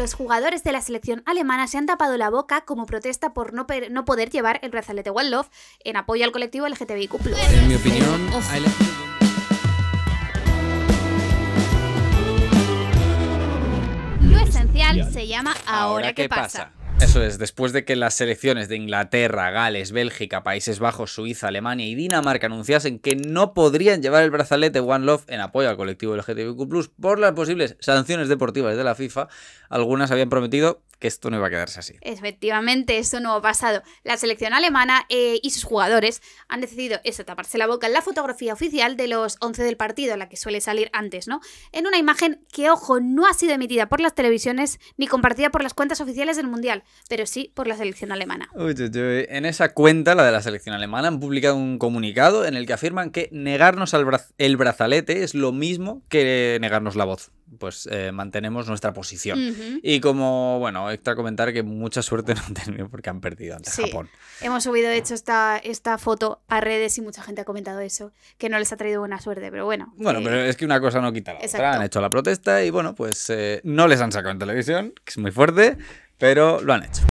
los jugadores de la selección alemana se han tapado la boca como protesta por no, poder llevar el brazalete One Love en apoyo al colectivo LGTBIQ. En mi opinión, Lo esencial se llama Ahora, ¿qué pasa? Eso es, después de que las selecciones de Inglaterra, Gales, Bélgica, Países Bajos, Suiza, Alemania y Dinamarca anunciasen que no podrían llevar el brazalete One Love en apoyo al colectivo LGTBQ, por las posibles sanciones deportivas de la FIFA, algunas habían prometido que esto no iba a quedarse así. Efectivamente, esto no ha pasado. La selección alemana eh, y sus jugadores han decidido taparse la boca en la fotografía oficial de los 11 del partido, la que suele salir antes, ¿no? En una imagen que, ojo, no ha sido emitida por las televisiones ni compartida por las cuentas oficiales del Mundial pero sí por la selección alemana. En esa cuenta, la de la selección alemana, han publicado un comunicado en el que afirman que negarnos el brazalete es lo mismo que negarnos la voz pues eh, mantenemos nuestra posición. Y como, bueno, extra comentar que mucha suerte no han tenido porque han perdido ante Japón. Hemos subido, de hecho, esta, foto a redes y mucha gente ha comentado eso, que no les ha traído buena suerte, pero bueno. Bueno, eh, pero es que una cosa no quita la otra. Han hecho la protesta y, bueno, pues eh, no les han sacado en televisión, que es muy fuerte, pero lo han hecho.